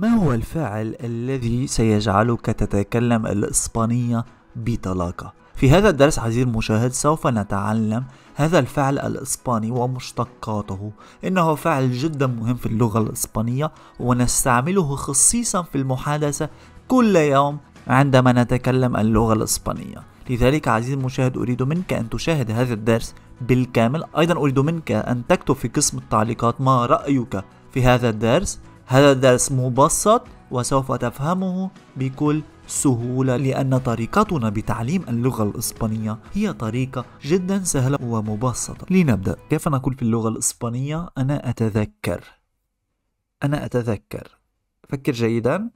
ما هو الفعل الذي سيجعلك تتكلم الإسبانية بطلاقة؟ في هذا الدرس عزيزي المشاهد سوف نتعلم هذا الفعل الإسباني ومشتقاته إنه فعل جدا مهم في اللغة الإسبانية ونستعمله خصيصا في المحادثة كل يوم عندما نتكلم اللغة الإسبانية لذلك عزيزي المشاهد أريد منك أن تشاهد هذا الدرس بالكامل أيضا أريد منك أن تكتب في قسم التعليقات ما رأيك في هذا الدرس هذا الدرس مبسط وسوف تفهمه بكل سهولة لأن طريقتنا بتعليم اللغة الإسبانية هي طريقة جدا سهلة ومبسطة لنبدأ كيف نقول في اللغة الإسبانية أنا أتذكر أنا أتذكر فكر جيدا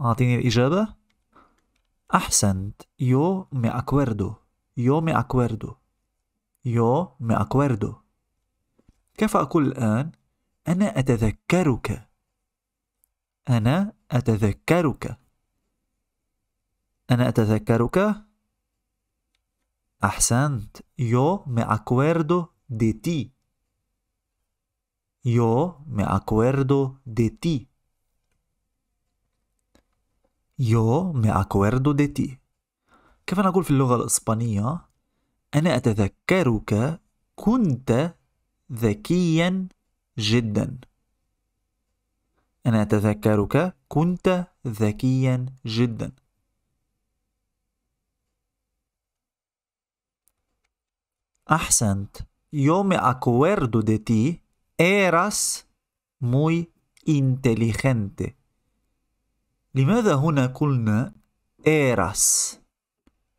أعطيني الإجابة أحسنت يو مي أكويردو يو مي أكويردو يو مي أكويردو كيف أقول الآن أنا أتذكرك أنا أتذكرك أنا أتذكرك أحسنت Yo me acuerdo de ti Yo me acuerdo de ti Yo me acuerdo de ti كيف نقول في اللغة الإسبانية أنا أتذكرك كنت ذكيا جدا أنا أتذكرك كنت ذكيا جدا أحسنت Yo me acuerdo de ti, eras muy inteligente. لماذا هنا قلنا eras؟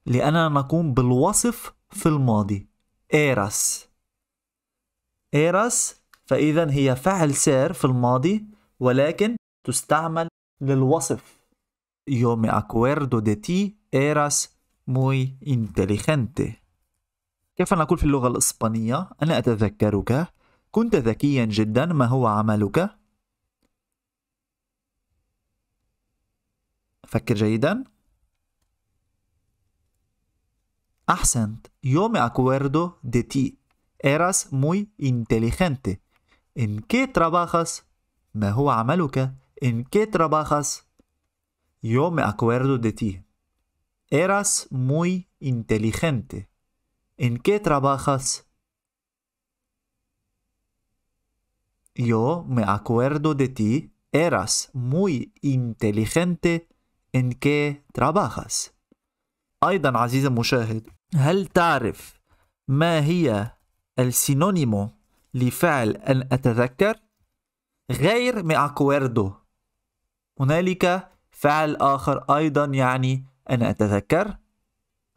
لأننا نقوم بالوصف في الماضي eras eras فإذا هي فعل سير في الماضي ولكن تستعمل للوصف Yo me acuerdo de ti eras muy inteligente كيف نقول في اللغة الإسبانية أنا أتذكرك كنت ذكيا جدا ما هو عملك فكر جيدا أحسنت Yo me acuerdo de ti eras muy inteligente En qué trabajas? ما هو عملك؟ En qué trabajas? Yo me acuerdo de ti. Eras muy inteligente. ¿En qué trabajas? Yo me acuerdo de ti. Eras muy inteligente. ¿En qué trabajas? أيضا عزيزي المشاهد هل تعرف ما هي السينونيمو لفعل أن أتذكر غير مي أكويردو هنالك فعل آخر أيضا يعني أن أتذكر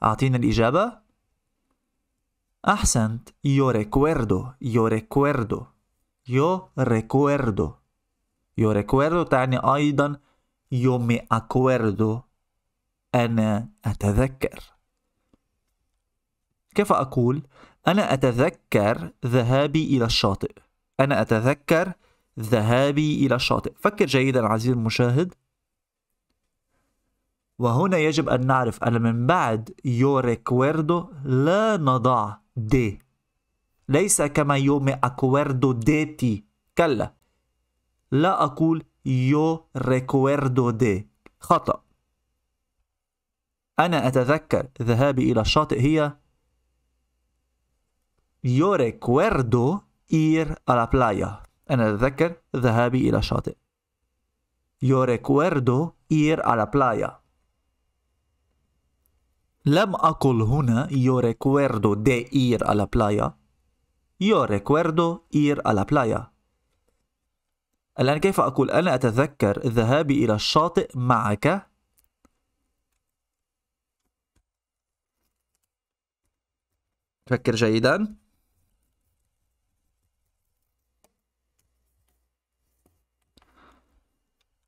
أعطينا الإجابة أحسنت يو ريكويردو yo recuerdo yo recuerdo yo recuerdo تعني أيضا yo me acuerdo أنا أتذكر كيف أقول أنا أتذكر ذهابي إلى الشاطئ أنا أتذكر ذهابي إلى الشاطئ فكر جيدا عزيزي المشاهد وهنا يجب أن نعرف أن من بعد يو ريكويردو لا نضع دي ليس كما يومي أكويردو ديتي كلا لا أقول يو ريكويردو دي خطأ أنا أتذكر ذهابي إلى الشاطئ هي يو ريكويردو إير على بلايا أنا أتذكر ذهابي إلى الشاطئ يو ريكويردو إير على بلايا لم أقل هنا يو ريكويردو دي إير على بلايا يو ريكويردو إير على بلايا الآن كيف أقول أنا أتذكر ذهابي إلى الشاطئ معك فكر جيداً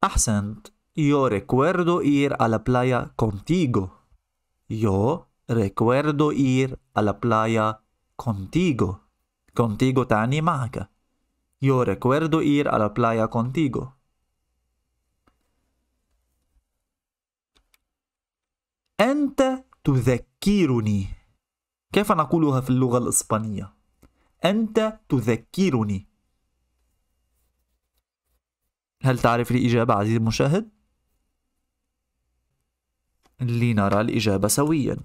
أحسنت. Yo recuerdo ir a la playa contigo. Yo recuerdo ir a la playa contigo. Contigo تعني معك. Yo recuerdo ir a la playa contigo. أنت تذكرني. كيف نقولها في اللغة الإسبانية؟ أنت تذكرني. هل تعرف الإجابة عزيزي المشاهد؟ لنرى الإجابة سويا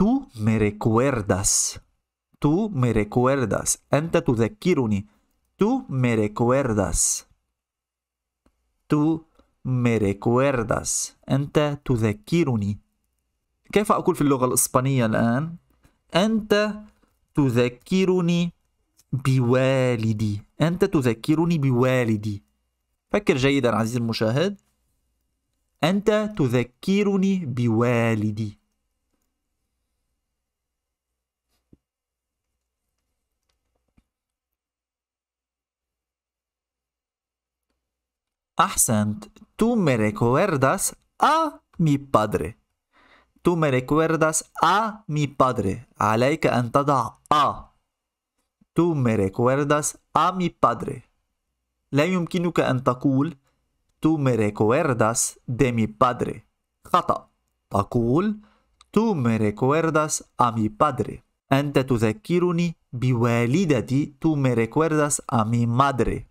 Tú me recuerdas. Tú me recuerdas. أنت تذكرني. Tú me recuerdas. Tú me recuerdas. أنت تذكرني. كيف أقول في اللغة الإسبانية الآن؟ أنت تذكرني بوالدي أنت تذكرني بوالدي فكر جيدا عزيز المشاهد أنت تذكرني بوالدي أحسنت تو مي recuerdas ا مي بادري تو مي recuerdas ا مي بادري عليك أن تضع a Tú me recuerdas a mi padre. لا يمكنك أن تقول Tú me recuerdas de mi padre. خطأ. تقول Tú me recuerdas a mi padre. أنت تذكرني بوالدتي. Tú me recuerdas a mi madre.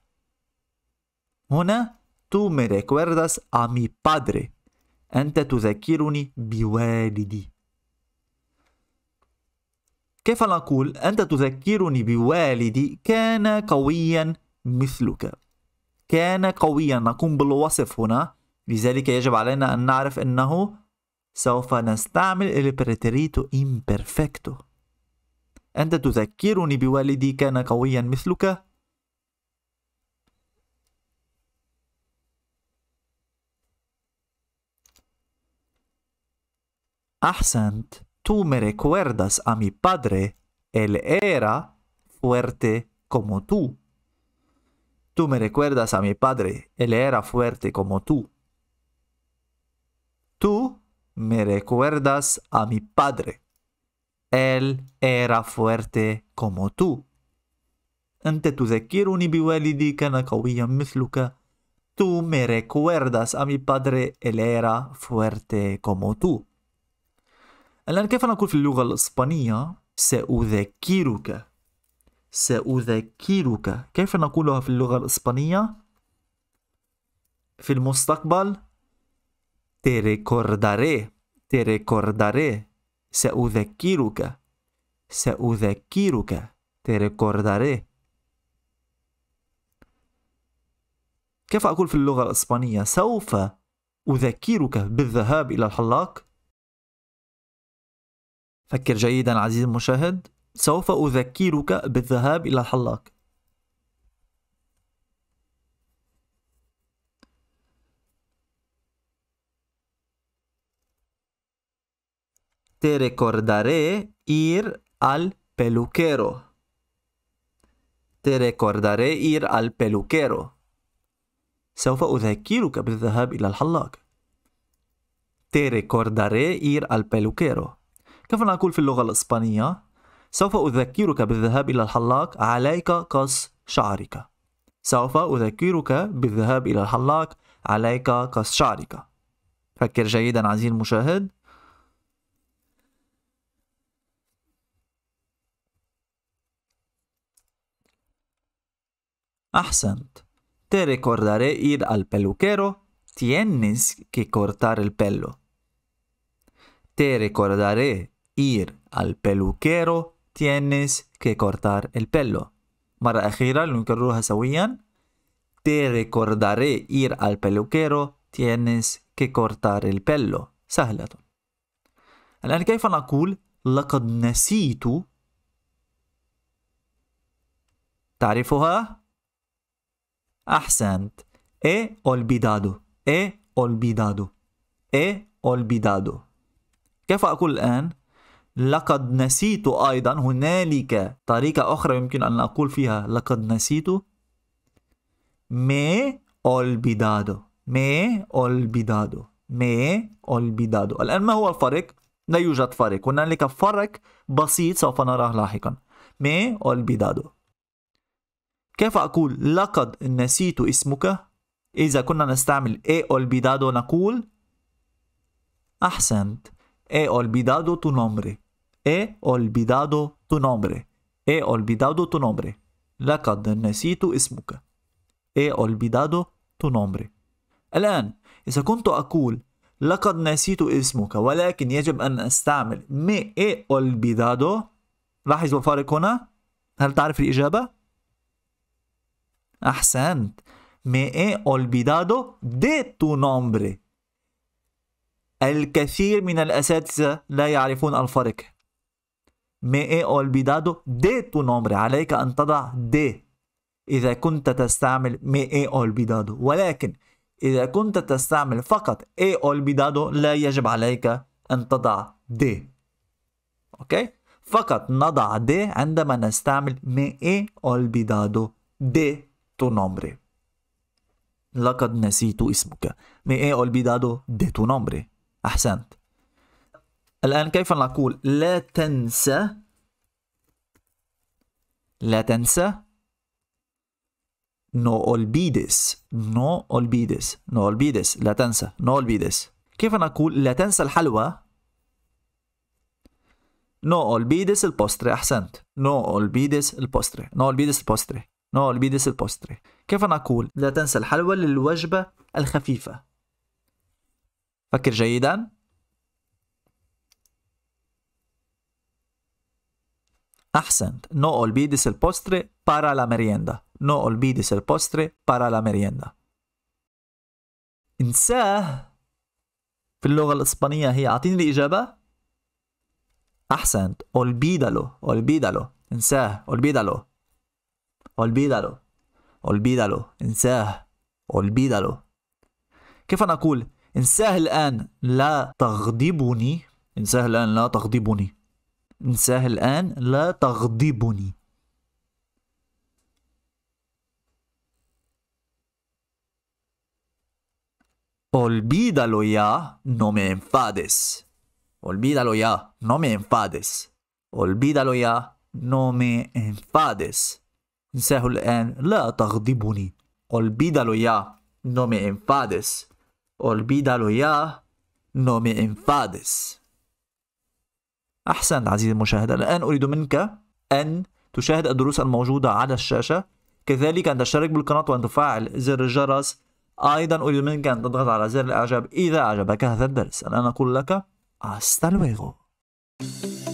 هنا Tú me recuerdas a mi padre. أنت تذكرني بوالدي. كيف نقول أنت تذكرني بوالدي كان قويا مثلك كان قويا نقوم بالوصف هنا لذلك يجب علينا أن نعرف أنه سوف نستعمل البريتريتو imperfecto أنت تذكرني بوالدي كان قويا مثلك أحسنت tú me recuerdas a mi padre, él era fuerte como tú. Tú me recuerdas a mi padre, él era fuerte como tú. Tú me recuerdas a mi padre, él era fuerte como tú. أنت تذكرني بوالدي كان قويا مثلك. Tú me recuerdas a mi padre, él era fuerte como tú. الآن كيف نقول في اللغة الإسبانية سأذكرك سأذكرك كيف نقولها في اللغة الإسبانية في المستقبل te recordaré te recordaré سأذكرك سأذكرك te recordaré كيف أقول في اللغة الإسبانية سوف أذكرك بالذهاب إلى الحلاق فكر جيدا عزيزي المشاهد سوف أذكرك بالذهاب إلى الحلاق Te recordaré ir al peluquero. Te recordaré ir al peluquero. سوف أذكرك بالذهاب إلى الحلاق. Te recordaré ir al peluquero. كيف نقول في اللغة الإسبانية؟ سوف أذكرك بالذهاب إلى الحلاق عليك قص شعرك سوف أذكرك بالذهاب إلى الحلاق عليك قص شعرك فكر جيدا عزيزي المشاهد أحسنت Te recordaré ir al peluquero. Tienes que cortar el pelo. Te recordaré ir al peluquero tienes que cortar el pelo مرة أخيرة لنكررها سويا te recordaré ir al peluquero tienes que cortar el pelo سهلة الآن كيف نقول لقد نسيت تعرفها؟ أحسنت he olvidado he olvidado he olvidado كيف أقول الآن؟ لقد نسيت أيضا هنالك طريقة أخرى يمكن أن أقول فيها لقد نسيت مي أولبيدادو مي أولبيدادو مي أولبيدادو الآن ما هو الفرق؟ لا يوجد فرق هنالك فرق بسيط سوف نراه لاحقا مي أولبيدادو كيف أقول لقد نسيت اسمك؟ إذا كنا نستعمل اي أولبيدادو نقول أحسنت اي أولبيدادو تو نومري He olvidado tu nombre. He olvidado tu nombre. لقد نسيت اسمك. He olvidado tu nombre. الآن إذا كنت أقول لقد نسيت اسمك ولكن يجب أن أستعمل me he olvidado لاحظوا الفارق هنا هل تعرف الإجابة؟ أحسنت me he olvidado de tu nombre الكثير من الأساتذة لا يعرفون الفرق me he olvidado de tu nombre عليك أن تضع de إذا كنت تستعمل me he olvidado ولكن إذا كنت تستعمل فقط he olvidado لا يجب عليك أن تضع de أوكي فقط نضع de عندما نستعمل me he olvidado de tu nombre لقد نسيت اسمك me he olvidado de tu nombre أحسنت الآن كيف نقول لا تنسى لا تنسى no olvides no olvides no olvides لا تنسى no olvides كيف نقول لا تنسى الحلوى no olvides el postre أحسنت no olvides el postre no olvides el postre no olvides el postre كيف نقول لا تنسى الحلوى للوجبة الخفيفة فكر جيداً Accent. No olvides el postre para la merienda. No olvides el postre para la merienda. انساه في اللغة الإسبانية هي أعطيني الإجابة أحسنت olvídalo olvídalo انساه olvídalo olvídalo olvídalo انساه olvídalo كيف نقول انساه الآن لا تغضبني انساه الآن لا تغضبني انساه الآن لا تغضبني Olvídalo ya, no me enfades. Olvídalo ya, no me enfades. Olvídalo ya, no me enfades. انساه الآن لا تغضبني. Olvídalo ya, no me enfades. Olvídalo ya, no me enfades. أحسنت عزيزي المشاهد الآن أريد منك أن تشاهد الدروس الموجودة على الشاشة كذلك أن تشترك بالقناة وأن تفعل زر الجرس أيضا أريد منك أن تضغط على زر الإعجاب إذا أعجبك هذا الدرس الآن أقول لك hasta luego